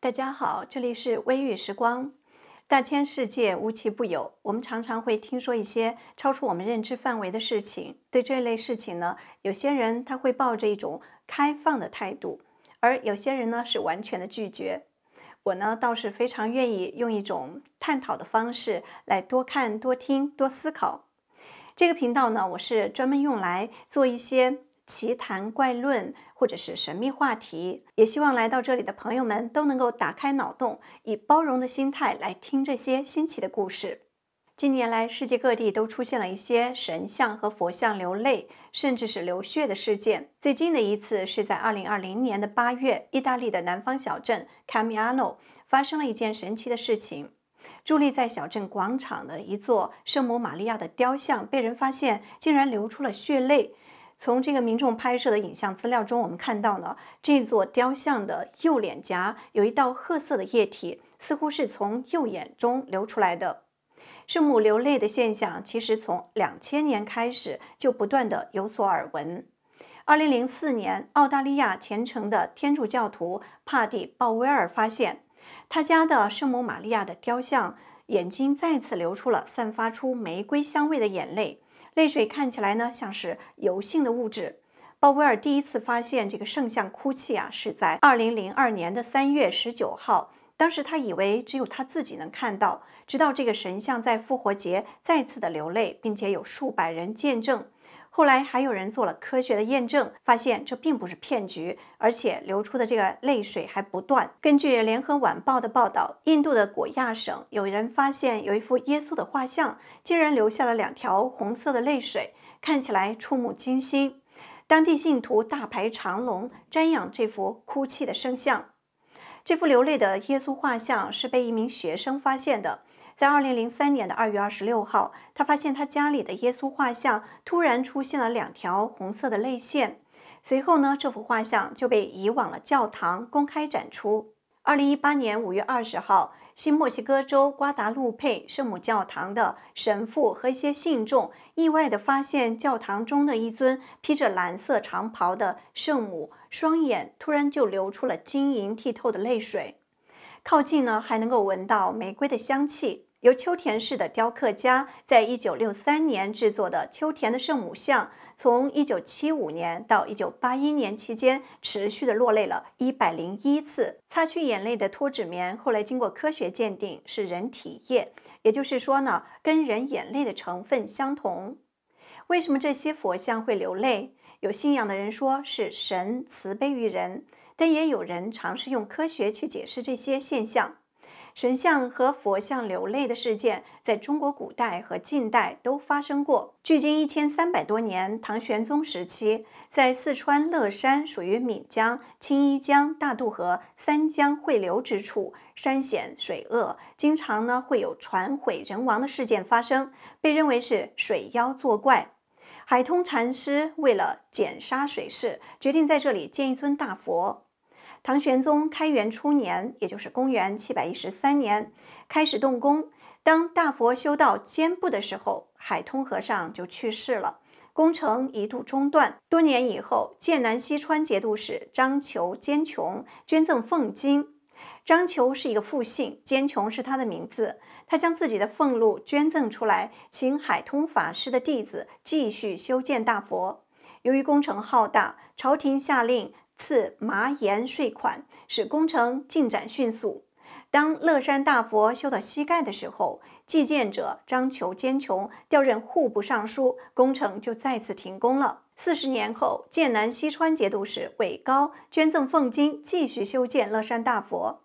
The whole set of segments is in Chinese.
大家好，这里是微雨时光。大千世界无奇不有，我们常常会听说一些超出我们认知范围的事情。对这类事情呢，有些人他会抱着一种开放的态度，而有些人呢是完全的拒绝。我呢倒是非常愿意用一种探讨的方式来多看、多听、多思考。这个频道呢，我是专门用来做一些。奇谈怪论，或者是神秘话题，也希望来到这里的朋友们都能够打开脑洞，以包容的心态来听这些新奇的故事。近年来，世界各地都出现了一些神像和佛像流泪，甚至是流血的事件。最近的一次是在2020年的8月，意大利的南方小镇卡米亚诺发生了一件神奇的事情：伫立在小镇广场的一座圣母玛利亚的雕像被人发现，竟然流出了血泪。从这个民众拍摄的影像资料中，我们看到呢，这座雕像的右脸颊有一道褐色的液体，似乎是从右眼中流出来的，圣母流泪的现象，其实从两千年开始就不断的有所耳闻。二零零四年，澳大利亚虔诚的天主教徒帕蒂·鲍威尔发现，他家的圣母玛利亚的雕像眼睛再次流出了散发出玫瑰香味的眼泪。泪水看起来呢，像是油性的物质。鲍威尔第一次发现这个圣像哭泣啊，是在二零零二年的三月十九号。当时他以为只有他自己能看到，直到这个神像在复活节再次的流泪，并且有数百人见证。后来还有人做了科学的验证，发现这并不是骗局，而且流出的这个泪水还不断。根据《联合晚报》的报道，印度的果亚省有人发现有一幅耶稣的画像，竟然留下了两条红色的泪水，看起来触目惊心。当地信徒大排长龙瞻仰这幅哭泣的圣像。这幅流泪的耶稣画像是被一名学生发现的。在二零零三年的二月二十六号，他发现他家里的耶稣画像突然出现了两条红色的泪线。随后呢，这幅画像就被移往了教堂公开展出。二零一八年五月二十号，新墨西哥州瓜达卢佩圣母教堂的神父和一些信众意外地发现，教堂中的一尊披着蓝色长袍的圣母，双眼突然就流出了晶莹剔透的泪水。靠近呢，还能够闻到玫瑰的香气。由秋田市的雕刻家在一九六三年制作的秋田的圣母像，从一九七五年到一九八一年期间持续的落泪了一百零一次。擦去眼泪的脱脂棉后来经过科学鉴定是人体液，也就是说呢，跟人眼泪的成分相同。为什么这些佛像会流泪？有信仰的人说是神慈悲于人，但也有人尝试用科学去解释这些现象。神像和佛像流泪的事件，在中国古代和近代都发生过。距今一千三百多年，唐玄宗时期，在四川乐山，属于岷江、青衣江、大渡河三江汇流之处，山险水恶，经常呢会有船毁人亡的事件发生，被认为是水妖作怪。海通禅师为了减杀水势，决定在这里建一尊大佛。唐玄宗开元初年，也就是公元七百一十三年，开始动工。当大佛修到肩部的时候，海通和尚就去世了，工程一度中断。多年以后，剑南西川节度使张求坚琼捐赠俸金。张求是一个复姓，坚琼是他的名字。他将自己的俸禄捐赠出来，请海通法师的弟子继续修建大佛。由于工程浩大，朝廷下令。赐麻岩税款，使工程进展迅速。当乐山大佛修到膝盖的时候，继建者张求坚穷调任户部尚书，工程就再次停工了。四十年后，剑南西川节度使韦高捐赠奉金，继续修建乐山大佛。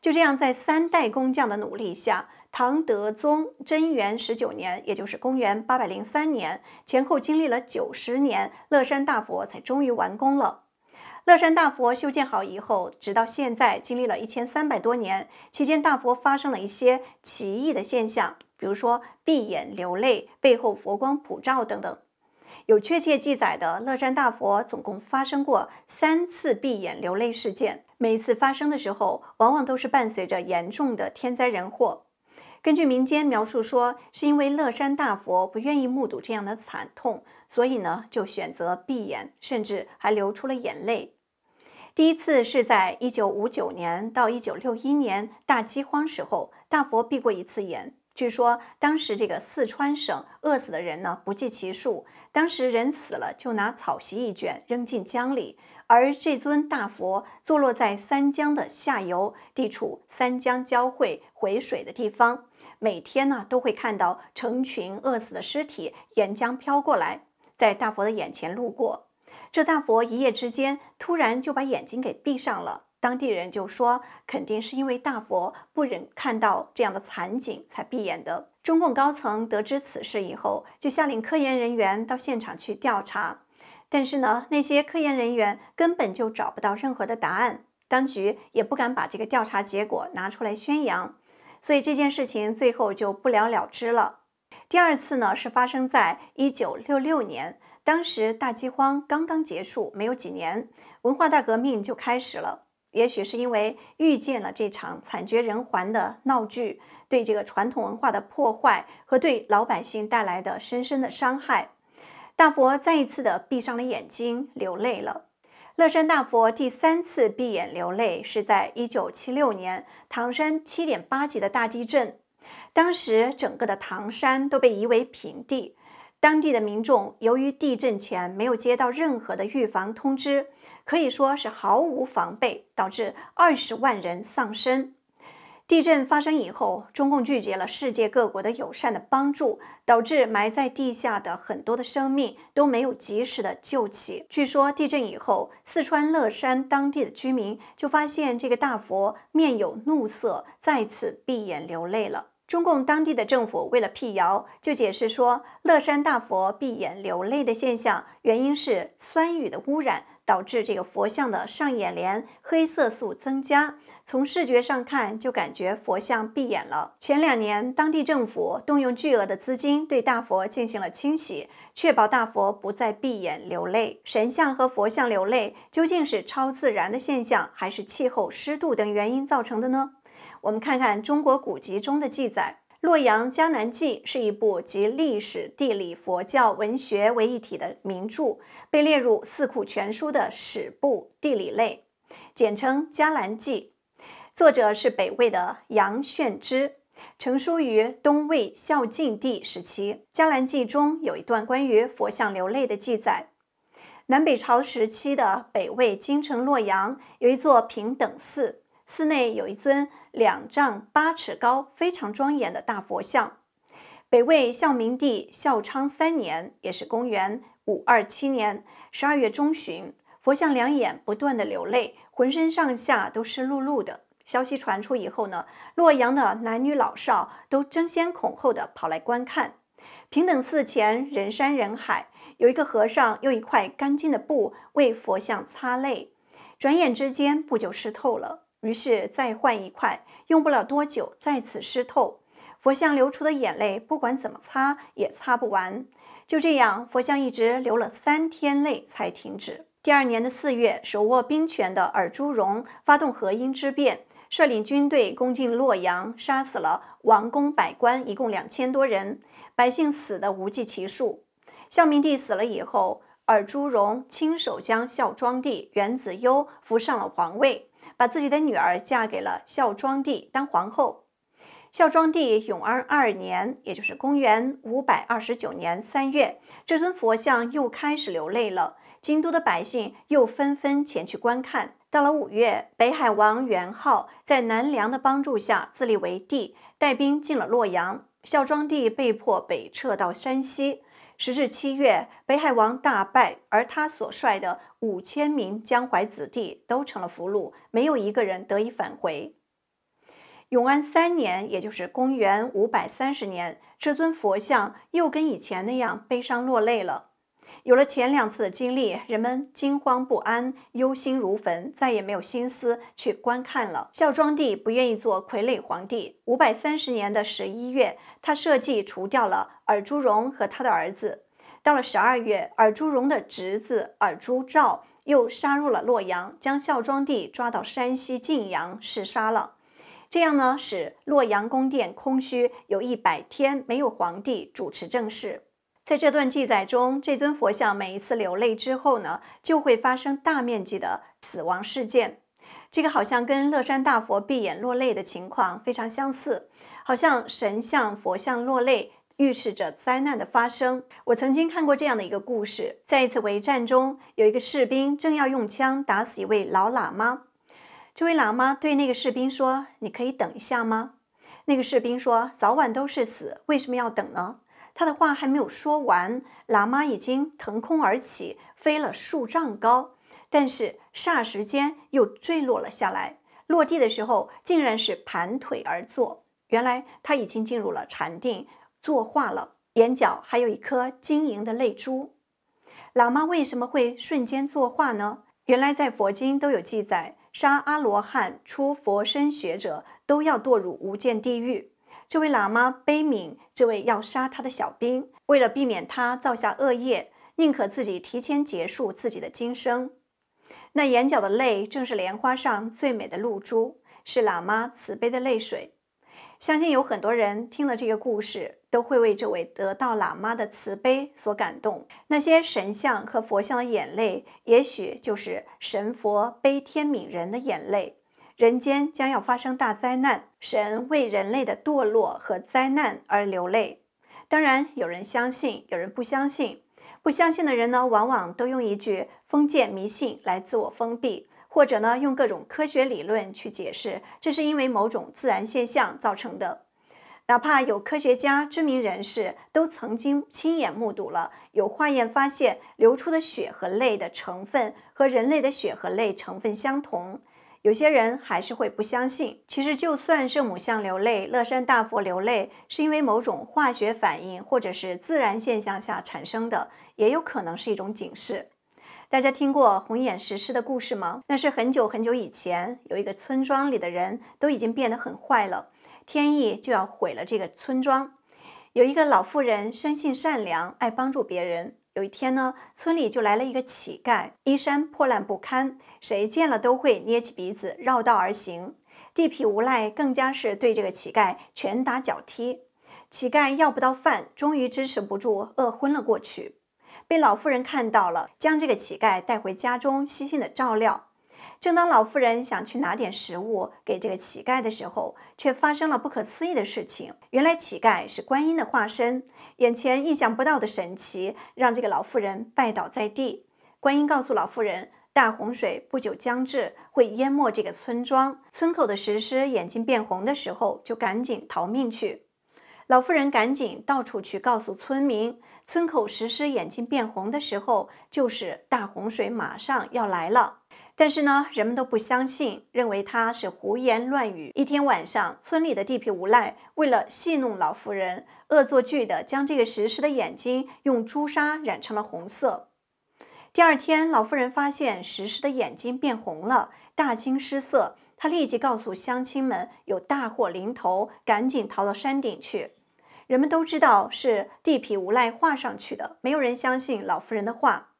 就这样，在三代工匠的努力下，唐德宗贞元十九年，也就是公元八百零三年前后，经历了九十年，乐山大佛才终于完工了。乐山大佛修建好以后，直到现在，经历了一千三百多年，期间大佛发生了一些奇异的现象，比如说闭眼流泪、背后佛光普照等等。有确切记载的，乐山大佛总共发生过三次闭眼流泪事件，每一次发生的时候，往往都是伴随着严重的天灾人祸。根据民间描述说，是因为乐山大佛不愿意目睹这样的惨痛，所以呢，就选择闭眼，甚至还流出了眼泪。第一次是在一九五九年到一九六一年大饥荒时候，大佛闭过一次眼。据说当时这个四川省饿死的人呢不计其数，当时人死了就拿草席一卷扔进江里，而这尊大佛坐落在三江的下游，地处三江交汇回水的地方，每天呢都会看到成群饿死的尸体沿江飘过来，在大佛的眼前路过。这大佛一夜之间突然就把眼睛给闭上了，当地人就说，肯定是因为大佛不忍看到这样的惨景才闭眼的。中共高层得知此事以后，就下令科研人员到现场去调查，但是呢，那些科研人员根本就找不到任何的答案，当局也不敢把这个调查结果拿出来宣扬，所以这件事情最后就不了了之了。第二次呢，是发生在一九六六年。当时大饥荒刚刚结束，没有几年，文化大革命就开始了。也许是因为遇见了这场惨绝人寰的闹剧，对这个传统文化的破坏和对老百姓带来的深深的伤害，大佛再一次的闭上了眼睛，流泪了。乐山大佛第三次闭眼流泪是在一九七六年唐山七点八级的大地震，当时整个的唐山都被夷为平地。当地的民众由于地震前没有接到任何的预防通知，可以说是毫无防备，导致二十万人丧生。地震发生以后，中共拒绝了世界各国的友善的帮助，导致埋在地下的很多的生命都没有及时的救起。据说地震以后，四川乐山当地的居民就发现这个大佛面有怒色，再次闭眼流泪了。中共当地的政府为了辟谣，就解释说，乐山大佛闭眼流泪的现象，原因是酸雨的污染导致这个佛像的上眼帘黑色素增加，从视觉上看就感觉佛像闭眼了。前两年，当地政府动用巨额的资金对大佛进行了清洗，确保大佛不再闭眼流泪。神像和佛像流泪究竟是超自然的现象，还是气候、湿度等原因造成的呢？我们看看中国古籍中的记载，《洛阳迦南记》是一部集历史、地理、佛教、文学为一体的名著，被列入《四库全书》的史部地理类，简称《迦南记》，作者是北魏的杨炫之，成书于东魏孝静帝时期。《迦南记》中有一段关于佛像流泪的记载：南北朝时期的北魏京城洛阳有一座平等寺。寺内有一尊两丈八尺高、非常庄严的大佛像，北魏孝明帝孝昌三年，也是公元五二七年十二月中旬，佛像两眼不断的流泪，浑身上下都湿漉漉的。消息传出以后呢，洛阳的男女老少都争先恐后的跑来观看。平等寺前人山人海，有一个和尚用一块干净的布为佛像擦泪，转眼之间布就湿透了。于是再换一块，用不了多久再次湿透。佛像流出的眼泪，不管怎么擦也擦不完。就这样，佛像一直流了三天泪才停止。第二年的四月，手握兵权的尔朱荣发动河阴之变，率领军队攻进洛阳，杀死了王公百官，一共两千多人，百姓死的无计其数。孝明帝死了以后，尔朱荣亲手将孝庄帝元子攸扶上了皇位。把自己的女儿嫁给了孝庄帝当皇后。孝庄帝永安二年，也就是公元五百二十九年三月，这尊佛像又开始流泪了。京都的百姓又纷纷前去观看。到了五月，北海王元昊在南梁的帮助下自立为帝，带兵进了洛阳，孝庄帝被迫北撤到山西。时至七月，北海王大败，而他所率的五千名江淮子弟都成了俘虏，没有一个人得以返回。永安三年，也就是公元五百三十年，这尊佛像又跟以前那样悲伤落泪了。有了前两次的经历，人们惊慌不安、忧心如焚，再也没有心思去观看了。孝庄帝不愿意做傀儡皇帝。五百三十年的十一月，他设计除掉了尔朱荣和他的儿子。到了十二月，尔朱荣的侄子尔朱兆又杀入了洛阳，将孝庄帝抓到山西晋阳弑杀了。这样呢，使洛阳宫殿空虚，有一百天没有皇帝主持政事。在这段记载中，这尊佛像每一次流泪之后呢，就会发生大面积的死亡事件。这个好像跟乐山大佛闭眼落泪的情况非常相似，好像神像佛像落泪预示着灾难的发生。我曾经看过这样的一个故事，在一次围战中，有一个士兵正要用枪打死一位老喇嘛，这位喇嘛对那个士兵说：“你可以等一下吗？”那个士兵说：“早晚都是死，为什么要等呢？”他的话还没有说完，喇嘛已经腾空而起，飞了数丈高，但是霎时间又坠落了下来。落地的时候，竟然是盘腿而坐。原来他已经进入了禅定，坐化了。眼角还有一颗晶莹的泪珠。喇嘛为什么会瞬间坐化呢？原来在佛经都有记载，杀阿罗汉、出佛身学者都要堕入无间地狱。这位喇嘛悲悯这位要杀他的小兵，为了避免他造下恶业，宁可自己提前结束自己的今生。那眼角的泪，正是莲花上最美的露珠，是喇嘛慈悲的泪水。相信有很多人听了这个故事，都会为这位得道喇嘛的慈悲所感动。那些神像和佛像的眼泪，也许就是神佛悲天悯人的眼泪。人间将要发生大灾难。神为人类的堕落和灾难而流泪。当然，有人相信，有人不相信。不相信的人呢，往往都用一句封建迷信来自我封闭，或者呢，用各种科学理论去解释，这是因为某种自然现象造成的。哪怕有科学家、知名人士都曾经亲眼目睹了，有化验发现流出的血和泪的成分和人类的血和泪成分相同。有些人还是会不相信。其实，就算圣母像流泪、乐山大佛流泪，是因为某种化学反应，或者是自然现象下产生的，也有可能是一种警示。大家听过红眼石狮的故事吗？那是很久很久以前，有一个村庄里的人都已经变得很坏了，天意就要毁了这个村庄。有一个老妇人，生性善良，爱帮助别人。有一天呢，村里就来了一个乞丐，衣衫破烂不堪，谁见了都会捏起鼻子绕道而行。地痞无赖更加是对这个乞丐拳打脚踢，乞丐要不到饭，终于支持不住，饿昏了过去。被老妇人看到了，将这个乞丐带回家中，悉心的照料。正当老妇人想去拿点食物给这个乞丐的时候，却发生了不可思议的事情。原来乞丐是观音的化身。眼前意想不到的神奇，让这个老妇人拜倒在地。观音告诉老妇人，大洪水不久将至，会淹没这个村庄。村口的石狮眼睛变红的时候，就赶紧逃命去。老妇人赶紧到处去告诉村民，村口石狮眼睛变红的时候，就是大洪水马上要来了。但是呢，人们都不相信，认为他是胡言乱语。一天晚上，村里的地痞无赖为了戏弄老妇人，恶作剧的将这个石狮的眼睛用朱砂染成了红色。第二天，老妇人发现石狮的眼睛变红了，大惊失色。她立即告诉乡亲们有大祸临头，赶紧逃到山顶去。人们都知道是地痞无赖画上去的，没有人相信老妇人的话。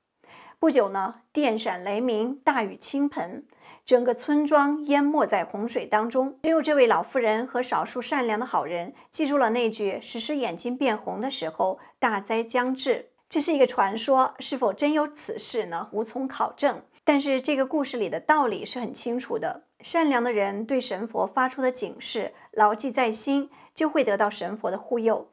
不久呢，电闪雷鸣，大雨倾盆，整个村庄淹没在洪水当中。只有这位老妇人和少数善良的好人记住了那句：“石狮眼睛变红的时候，大灾将至。”这是一个传说，是否真有此事呢？无从考证。但是这个故事里的道理是很清楚的：善良的人对神佛发出的警示牢记在心，就会得到神佛的护佑。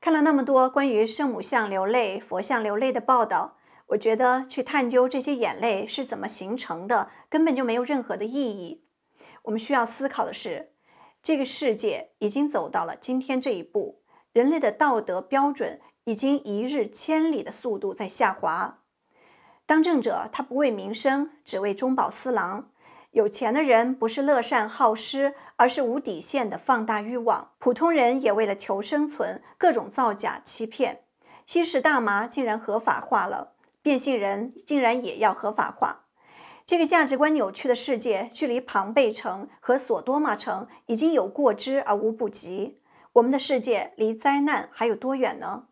看了那么多关于圣母像流泪、佛像流泪的报道。我觉得去探究这些眼泪是怎么形成的，根本就没有任何的意义。我们需要思考的是，这个世界已经走到了今天这一步，人类的道德标准已经一日千里的速度在下滑。当政者他不为民生，只为中饱私囊；有钱的人不是乐善好施，而是无底线的放大欲望；普通人也为了求生存，各种造假欺骗。吸食大麻竟然合法化了。变性人竟然也要合法化，这个价值观扭曲的世界，距离庞贝城和索多玛城已经有过之而无不及。我们的世界离灾难还有多远呢？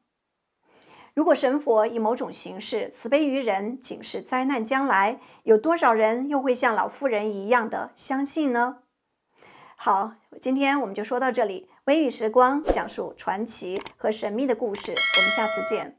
如果神佛以某种形式慈悲于人，警示灾难将来，有多少人又会像老妇人一样的相信呢？好，今天我们就说到这里。微雨时光讲述传奇和神秘的故事，我们下次见。